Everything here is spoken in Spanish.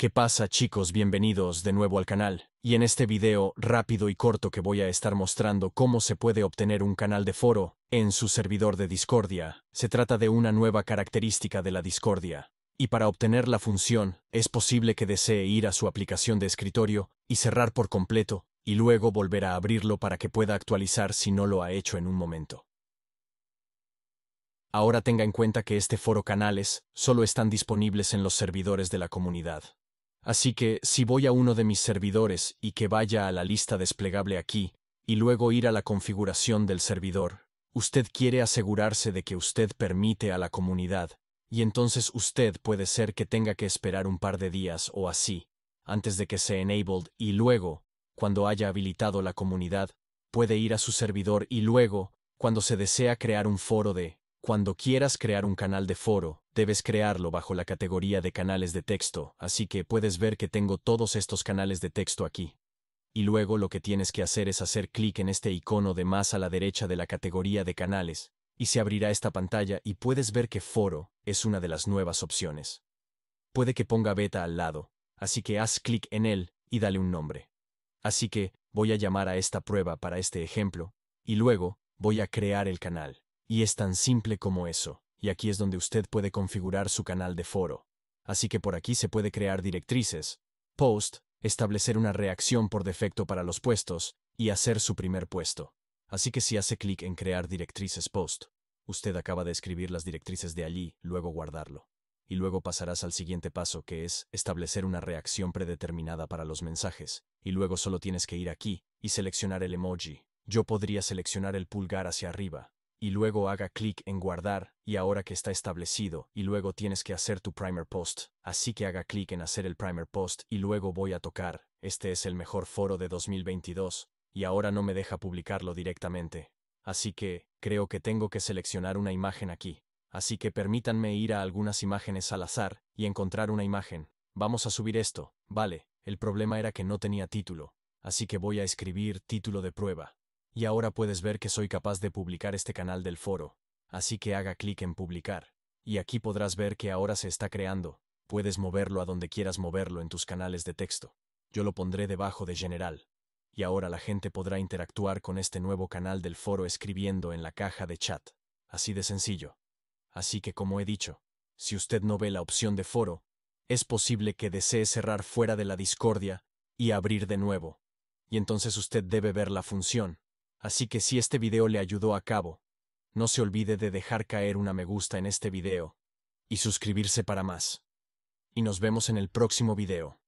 ¿Qué pasa chicos? Bienvenidos de nuevo al canal. Y en este video rápido y corto que voy a estar mostrando cómo se puede obtener un canal de foro en su servidor de Discordia. Se trata de una nueva característica de la Discordia. Y para obtener la función, es posible que desee ir a su aplicación de escritorio y cerrar por completo, y luego volver a abrirlo para que pueda actualizar si no lo ha hecho en un momento. Ahora tenga en cuenta que este foro canales solo están disponibles en los servidores de la comunidad. Así que, si voy a uno de mis servidores y que vaya a la lista desplegable aquí, y luego ir a la configuración del servidor, usted quiere asegurarse de que usted permite a la comunidad, y entonces usted puede ser que tenga que esperar un par de días o así, antes de que se enabled y luego, cuando haya habilitado la comunidad, puede ir a su servidor y luego, cuando se desea crear un foro de, cuando quieras crear un canal de foro, Debes crearlo bajo la categoría de canales de texto, así que puedes ver que tengo todos estos canales de texto aquí. Y luego lo que tienes que hacer es hacer clic en este icono de más a la derecha de la categoría de canales, y se abrirá esta pantalla y puedes ver que Foro es una de las nuevas opciones. Puede que ponga beta al lado, así que haz clic en él y dale un nombre. Así que voy a llamar a esta prueba para este ejemplo, y luego voy a crear el canal. Y es tan simple como eso y aquí es donde usted puede configurar su canal de foro. Así que por aquí se puede crear directrices, post, establecer una reacción por defecto para los puestos y hacer su primer puesto. Así que si hace clic en crear directrices post, usted acaba de escribir las directrices de allí, luego guardarlo. Y luego pasarás al siguiente paso que es establecer una reacción predeterminada para los mensajes, y luego solo tienes que ir aquí y seleccionar el emoji. Yo podría seleccionar el pulgar hacia arriba, y luego haga clic en guardar, y ahora que está establecido, y luego tienes que hacer tu primer post, así que haga clic en hacer el primer post y luego voy a tocar, este es el mejor foro de 2022, y ahora no me deja publicarlo directamente. Así que, creo que tengo que seleccionar una imagen aquí. Así que permítanme ir a algunas imágenes al azar, y encontrar una imagen. Vamos a subir esto, vale, el problema era que no tenía título, así que voy a escribir título de prueba. Y ahora puedes ver que soy capaz de publicar este canal del foro, así que haga clic en publicar. Y aquí podrás ver que ahora se está creando, puedes moverlo a donde quieras moverlo en tus canales de texto. Yo lo pondré debajo de general. Y ahora la gente podrá interactuar con este nuevo canal del foro escribiendo en la caja de chat. Así de sencillo. Así que como he dicho, si usted no ve la opción de foro, es posible que desee cerrar fuera de la discordia y abrir de nuevo. Y entonces usted debe ver la función Así que si este video le ayudó a cabo, no se olvide de dejar caer una me gusta en este video y suscribirse para más. Y nos vemos en el próximo video.